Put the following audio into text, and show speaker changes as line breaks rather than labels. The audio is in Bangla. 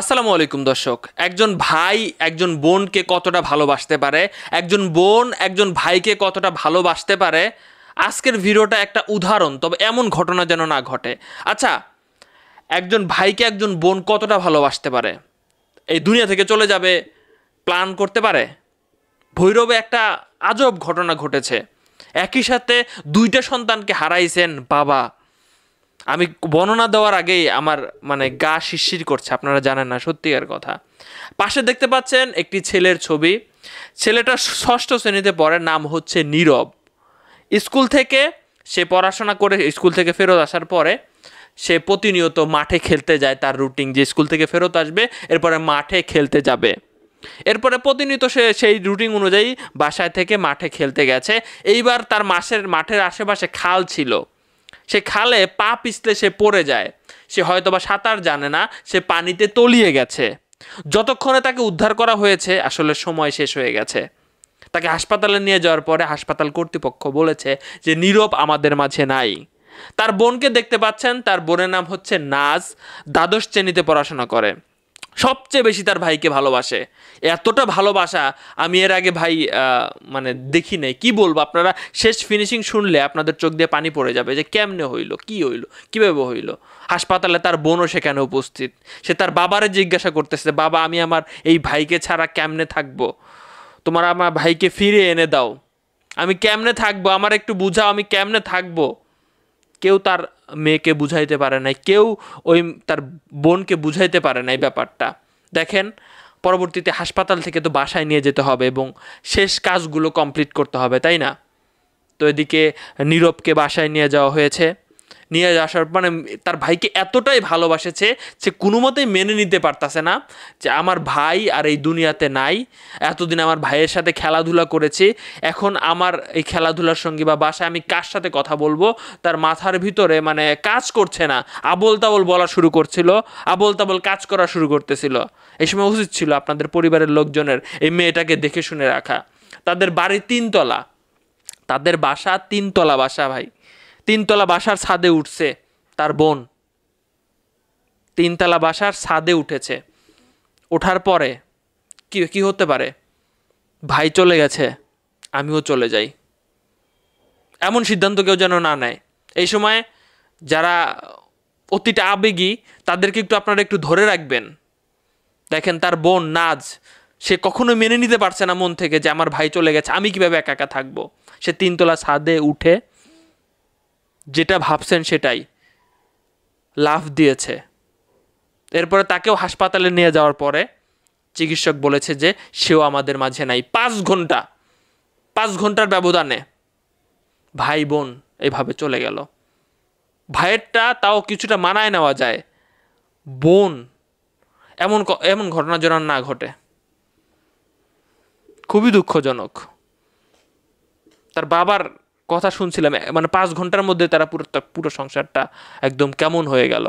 আসসালামু আলাইকুম দর্শক একজন ভাই একজন বোনকে কতটা ভালোবাসতে পারে একজন বোন একজন ভাইকে কতটা ভালোবাসতে পারে আজকের ভিডিওটা একটা উদাহরণ তবে এমন ঘটনা যেন না ঘটে আচ্ছা একজন ভাইকে একজন বোন কতটা ভালোবাসতে পারে এই দুনিয়া থেকে চলে যাবে প্ল্যান করতে পারে ভৈরবে একটা আজব ঘটনা ঘটেছে একই সাথে দুইটা সন্তানকে হারাইছেন বাবা আমি বর্ণনা দেওয়ার আগেই আমার মানে গা শিরশির করছে আপনারা জানেন না সত্যিকার কথা পাশে দেখতে পাচ্ছেন একটি ছেলের ছবি ছেলেটা ষষ্ঠ শ্রেণীতে পড়ে নাম হচ্ছে নীরব স্কুল থেকে সে পড়াশোনা করে স্কুল থেকে ফেরত আসার পরে সে প্রতিনিয়ত মাঠে খেলতে যায় তার রুটিন যে স্কুল থেকে ফেরত আসবে এরপরে মাঠে খেলতে যাবে এরপরে প্রতিনিয়ত সে সেই রুটিন অনুযায়ী বাসায় থেকে মাঠে খেলতে গেছে এইবার তার মাসের মাঠের আশেপাশে খাল ছিল সে খালে পা পিছলে সে পড়ে যায় সে হয়তো বা সাঁতার জানে না সে পানিতে তলিয়ে গেছে যতক্ষণে তাকে উদ্ধার করা হয়েছে আসলে সময় শেষ হয়ে গেছে তাকে হাসপাতালে নিয়ে যাওয়ার পরে হাসপাতাল কর্তৃপক্ষ বলেছে যে নীরব আমাদের মাঝে নাই তার বোনকে দেখতে পাচ্ছেন তার বোনের নাম হচ্ছে নাজ দ্বাদশ শ্রেণীতে পড়াশোনা করে সবচেয়ে বেশি তার ভাইকে ভালোবাসে এতটা ভালোবাসা আমি এর আগে ভাই মানে দেখি নাই কি বলবো আপনারা শেষ ফিনিশিং শুনলে আপনাদের চোখ দিয়ে পানি পড়ে যাবে যে কেমনে হইলো কি হইলো কীভাবে হইলো হাসপাতালে তার বোনও সেখানে উপস্থিত সে তার বাবারে জিজ্ঞাসা করতেছে বাবা আমি আমার এই ভাইকে ছাড়া কেমনে থাকবো তোমার আমার ভাইকে ফিরে এনে দাও আমি কেমনে থাকবো আমার একটু বুঝাও আমি কেমনে থাকবো কেউ তার মেয়েকে বুঝাইতে পারে নাই কেউ ওই তার বোনকে বুঝাইতে পারে নাই ব্যাপারটা দেখেন পরবর্তীতে হাসপাতাল থেকে তো বাসায় নিয়ে যেতে হবে এবং শেষ কাজগুলো কমপ্লিট করতে হবে তাই না তো এদিকে নীরবকে বাসায় নিয়ে যাওয়া হয়েছে নিয়ে আসার মানে তার ভাইকে এতটাই ভালোবাসেছে যে কোনো মতেই মেনে নিতে পারতাছে না যে আমার ভাই আর এই দুনিয়াতে নাই এতদিন আমার ভাইয়ের সাথে খেলাধুলা করেছি এখন আমার এই খেলাধুলার সঙ্গে বা বাসায় আমি কার সাথে কথা বলবো তার মাথার ভিতরে মানে কাজ করছে না আবল তাবল বলা শুরু করছিল আবল তাবল কাজ করা শুরু করতেছিল এই সময় উচিত ছিল আপনাদের পরিবারের লোকজনের এই মেয়েটাকে দেখে শুনে রাখা তাদের বাড়ি তিনতলা তাদের বাসা তিনতলা বাসা ভাই তিনতলা বাসার ছাদে উঠছে তার বোন তিনতলা বাসার ছাদে উঠেছে ওঠার পরে কি কি হতে পারে ভাই চলে গেছে আমিও চলে যাই এমন সিদ্ধান্ত কেউ যেন না নেয় এই সময় যারা অতিটা আবেগী তাদেরকে একটু আপনারা একটু ধরে রাখবেন দেখেন তার বোন নাজ সে কখনো মেনে নিতে পারছে না মন থেকে যে আমার ভাই চলে গেছে আমি কিভাবে একা একা থাকবো সে তিনতলা ছাদে উঠে যেটা ভাবছেন সেটাই লাভ দিয়েছে এরপরে তাকেও হাসপাতালে নিয়ে যাওয়ার পরে চিকিৎসক বলেছে যে সেও আমাদের মাঝে নাই পাঁচ ঘন্টা পাঁচ ঘন্টার ব্যবধানে ভাই বোন এইভাবে চলে গেল ভাইয়েরটা তাও কিছুটা মানায় নেওয়া যায় বোন এমন এমন ঘটনা যেন না ঘটে খুবই দুঃখজনক তার বাবার কথা শুনছিলাম মানে পাঁচ ঘন্টার মধ্যে তারা পুরো পুরো সংসারটা একদম কেমন হয়ে গেল